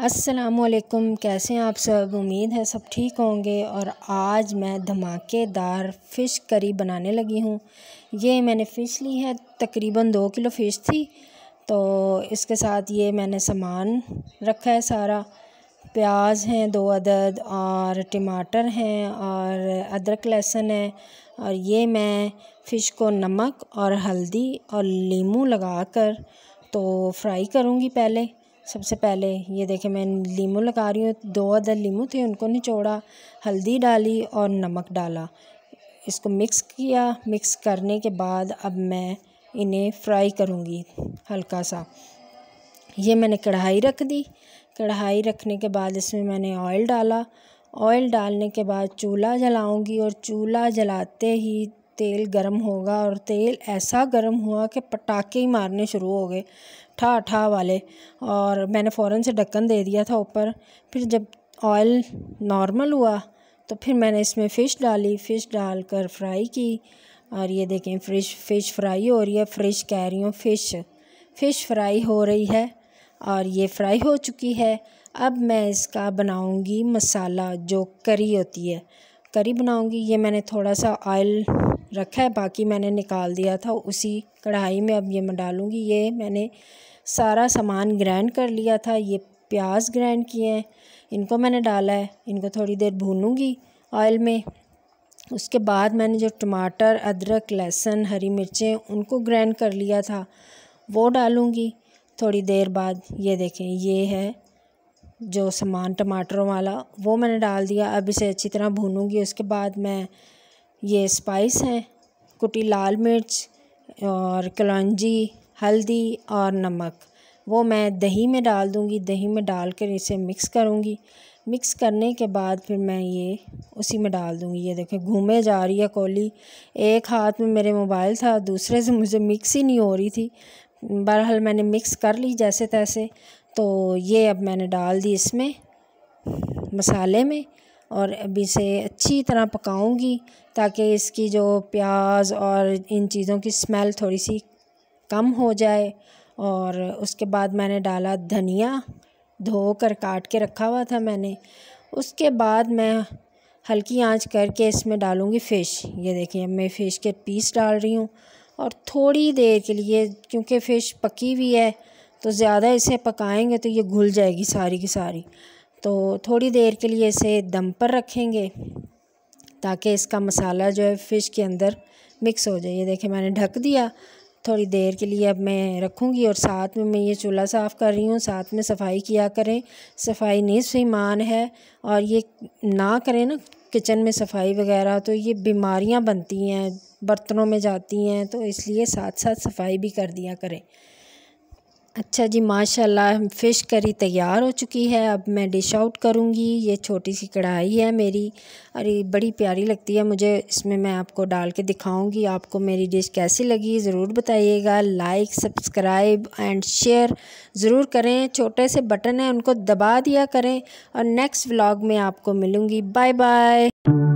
असलकुम कैसे हैं आप सब उम्मीद है सब ठीक होंगे और आज मैं धमाकेदार फ़िश करी बनाने लगी हूँ ये मैंने फ़िश ली है तकरीबन दो किलो फ़िश थी तो इसके साथ ये मैंने सामान रखा है सारा प्याज हैं दो अदद और टमाटर हैं और अदरक लहसुन है और ये मैं फ़िश को नमक और हल्दी और लीमू लगा कर तो फ्राई करूँगी पहले सबसे पहले ये देखें मैं नींबू लगा रही हूँ दो अदर लीमू थे उनको निचोड़ा हल्दी डाली और नमक डाला इसको मिक्स किया मिक्स करने के बाद अब मैं इन्हें फ्राई करूँगी हल्का सा ये मैंने कढ़ाई रख दी कढ़ाई रखने के बाद इसमें मैंने ऑयल डाला ऑयल डालने के बाद चूल्हा जलाऊंगी और चूल्हा जलाते ही तेल गर्म होगा और तेल ऐसा गर्म हुआ कि पटाखे ही मारने शुरू हो गए ठा ठा वाले और मैंने फ़ौरन से ढक्कन दे दिया था ऊपर फिर जब ऑयल नॉर्मल हुआ तो फिर मैंने इसमें फ़िश डाली फ़िश डालकर फ्राई की और ये देखें फिश फ़िश फ्राई हो रही है फ्रिश कह रही हूँ फ़िश फ़िश फ्राई हो रही है और ये फ्राई हो चुकी है अब मैं इसका बनाऊंगी मसाला जो करी होती है करी बनाऊंगी ये मैंने थोड़ा सा ऑयल रखा है बाकी मैंने निकाल दिया था उसी कढ़ाई में अब ये मैं डालूँगी ये मैंने सारा सामान ग्राइंड कर लिया था ये प्याज ग्राइंड किए हैं इनको मैंने डाला है इनको थोड़ी देर भूनूंगी ऑयल में उसके बाद मैंने जो टमाटर अदरक लहसुन हरी मिर्चें उनको ग्राइंड कर लिया था वो डालूँगी थोड़ी देर बाद ये देखें ये है जो सामान टमाटरों वाला वो मैंने डाल दिया अब इसे अच्छी तरह भूनूंगी उसके बाद मैं ये स्पाइस हैं कुटी लाल मिर्च और कलौजी हल्दी और नमक वो मैं दही में डाल दूँगी दही में डाल कर इसे मिक्स करूँगी मिक्स करने के बाद फिर मैं ये उसी में डाल दूँगी ये देखें घूमे जा रही है कोली एक हाथ में मेरे मोबाइल था दूसरे से मुझे मिक्स ही नहीं हो रही थी बहरहाल मैंने मिक्स कर ली जैसे तैसे तो ये अब मैंने डाल दी इसमें मसाले में और अब इसे अच्छी तरह पकाऊंगी ताकि इसकी जो प्याज और इन चीज़ों की स्मेल थोड़ी सी कम हो जाए और उसके बाद मैंने डाला धनिया धो कर काट के रखा हुआ था मैंने उसके बाद मैं हल्की आंच करके इसमें डालूँगी फ़िश ये देखिए मैं फ़िश के पीस डाल रही हूँ और थोड़ी देर के लिए क्योंकि फ़िश पकी हुई है तो ज़्यादा इसे पकाएंगे तो ये घुल जाएगी सारी की सारी तो थोड़ी देर के लिए इसे दम पर रखेंगे ताकि इसका मसाला जो है फ़िश के अंदर मिक्स हो जाए ये देखें मैंने ढक दिया थोड़ी देर के लिए अब मैं रखूँगी और साथ में मैं ये चूल्हा साफ़ कर रही हूँ साथ में सफाई किया करें सफाई नीस ईमान है और ये ना करें ना किचन में सफाई वगैरह तो ये बीमारियां बनती हैं बर्तनों में जाती हैं तो इसलिए साथ साथ सफाई भी कर दिया करें अच्छा जी माशाल्लाह फ़िश करी तैयार हो चुकी है अब मैं डिश आउट करूँगी ये छोटी सी कढ़ाई है मेरी और ये बड़ी प्यारी लगती है मुझे इसमें मैं आपको डाल के दिखाऊँगी आपको मेरी डिश कैसी लगी ज़रूर बताइएगा लाइक सब्सक्राइब एंड शेयर ज़रूर करें छोटे से बटन हैं उनको दबा दिया करें और नेक्स्ट व्लॉग में आपको मिलूँगी बाय बाय